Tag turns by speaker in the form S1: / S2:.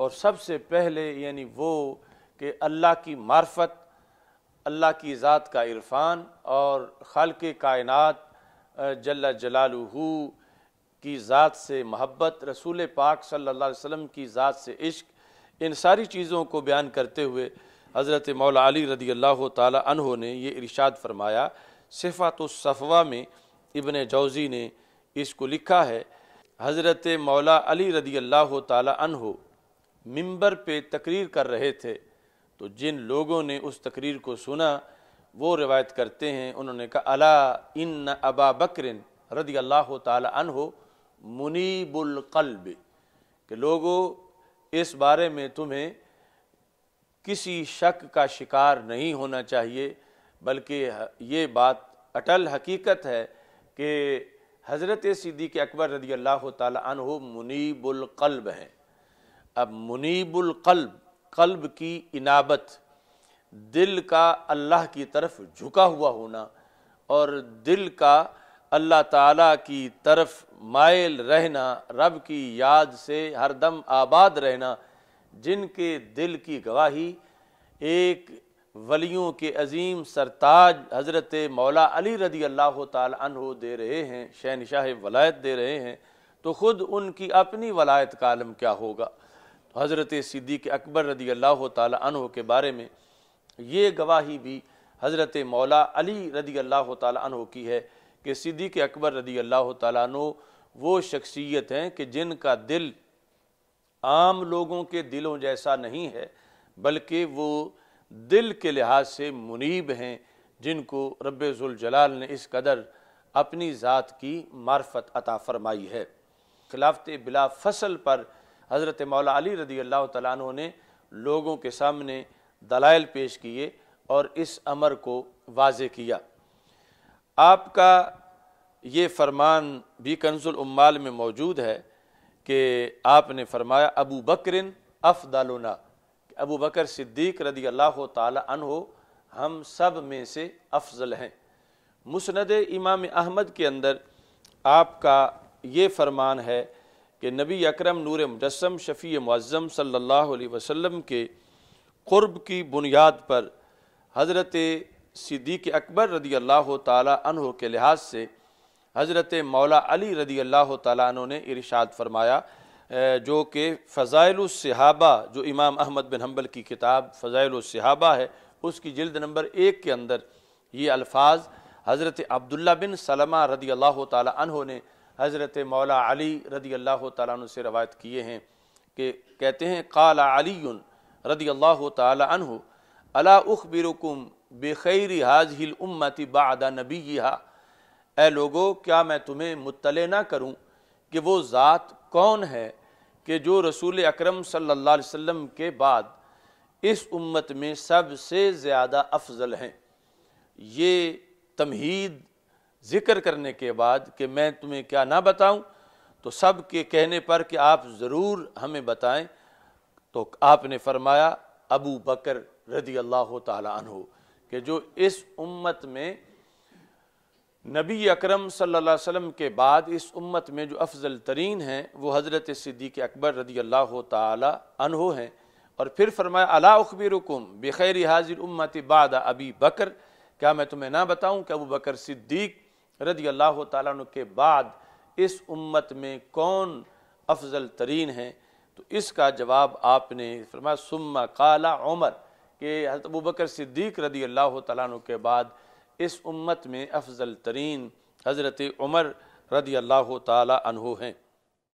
S1: और सबसे पहले यानी वो कि अल्लाह की मार्फत अल्लाह की ज़ात का इरफान और खल के कायनत जला जलालू की ज़ात से मोहब्बत रसूल पाक सल्ला वसम की ज़ात से इश्क इन सारी चीज़ों को बयान करते हुए हज़रत मौला अली रदी अल्लाह तहों ने यह इरशाद फरमाया सफ़वा में इबन जौज़ी ने इसको लिखा है हज़रत मौला अली रदी अल्लाह तहों मिंबर पे तकरीर कर रहे थे तो जिन लोगों ने उस तकरीर को सुना वो रिवायत करते हैं उन्होंने कहा अला इन अबा बकरिन रदी अल्लाह हो मुनीबुल्कल्ब के लोगों इस बारे में तुम्हें किसी शक का शिकार नहीं होना चाहिए बल्कि ये बात अटल हकीकत है कि हज़रत सिद्दीक अकबर रदी अल्लाह तन हो मुनीबुलकल्ब हैं अब मुनीबुल कल्ब कल्ब की इनाबत दिल का अल्लाह की तरफ झुका हुआ होना और दिल का अल्लाह ताला की तरफ मायल रहना रब की याद से हरदम आबाद रहना जिनके दिल की गवाही एक वलियों के अजीम सरताज हज़रत मौला अली रदी अल्लाह तहो दे रहे हैं शहनशाह वलायत दे रहे हैं तो ख़ुद उनकी अपनी वलायत का आलम क्या होगा हज़रत सिद्दीक अकबर रदी अल्लाह तह के बारे में ये गवाही भी हज़रत मौला अली रदी अल्लाह तह की है कि सिद्दीक अकबर रदी अल्लाह तु वो शख्सियत हैं कि जिनका दिल आम लोगों के दिलों जैसा नहीं है बल्कि वो दिल के लिहाज से मुनीब हैं जिनको रबाल ने इस कदर अपनी ज़ात की मार्फत अता फरमाई है खिलाफत बिला फसल पर हज़रत मौला अली रदी अल्लाह तु ने लोगों के सामने दलाइल पेश किए और इस अमर को वाज किया आपका ये फरमान भी कंजुल उम्माल में मौजूद है कि आपने फरमाया अबू बकरिन अफदालना अबू बकर सिद्दीक रदी अल्लाह हो हम सब में से अफजल हैं मुसनद इमाम अहमद के अंदर आपका ये फरमान है कि नबी अकरम नूर मुजस्म शफ़ी मुज़म सल्ला वसम के क़ुरब की बुनियाद पर हज़रत सिद्दीक अकबर रदी अल्लाह तहों के लिहाज से हज़रत मौला अली रदी अल्लाह तहों ने इरशाद फरमाया जो कि फ़ज़ाइलसहाबा जो इमाम अहमद बिन हम्बल की किताब फ़ज़ाइलसहाबा है उसकी जल्द नंबर एक के अंदर ये अल्फाज हज़रत अब्दुल्ला बिन सलमा रदी अल्लाह तहों ने हज़रत मौला अली रदी अल्लाह तु से रवायत किए हैं कि कहते हैं काला अली रदी अल्लाह तहु अला उख हाज हिल हाजिल उम्मति बदा नबी ए लोगो क्या मैं तुम्हें मुतल ना करूँ कि वो ज़ात कौन है कि जो रसूल अक्रम सम के बाद इस उम्मत में सबसे ज़्यादा अफजल हैं ये तमहीद जिक्र करने के बाद कि मैं तुम्हें क्या ना बताऊं तो सब के कहने पर कि आप ज़रूर हमें बताएं तो आपने फरमाया अबू बकर रदी अल्लाह तु कि जो इस उम्मत में नबी अकरम सल्लल्लाहु अलैहि वसल्लम के बाद इस उम्मत में जो अफजल तरीन हैं वो हज़रत सिद्दीक़ अकबर रदी अल्लाह तहो हैं और फिर फरमाया अला उखबिरकुम बखैर हाजिर उम्मत बाद अबी बकर क्या मैं तुम्हें ना बताऊं कि अबू बकर सिद्दीक़ रदी अल्लाह तु के बाद इस उम्मत में कौन अफजल तरीन है तो इसका जवाब आपने फरमाया सुम्मा काला उमर के हजरत अबू बकर सिद्दीक रदी अल्लाह तु के बाद इस उम्मत में अफजल तरीन हज़रत उमर रदी अल्लाह तु हैं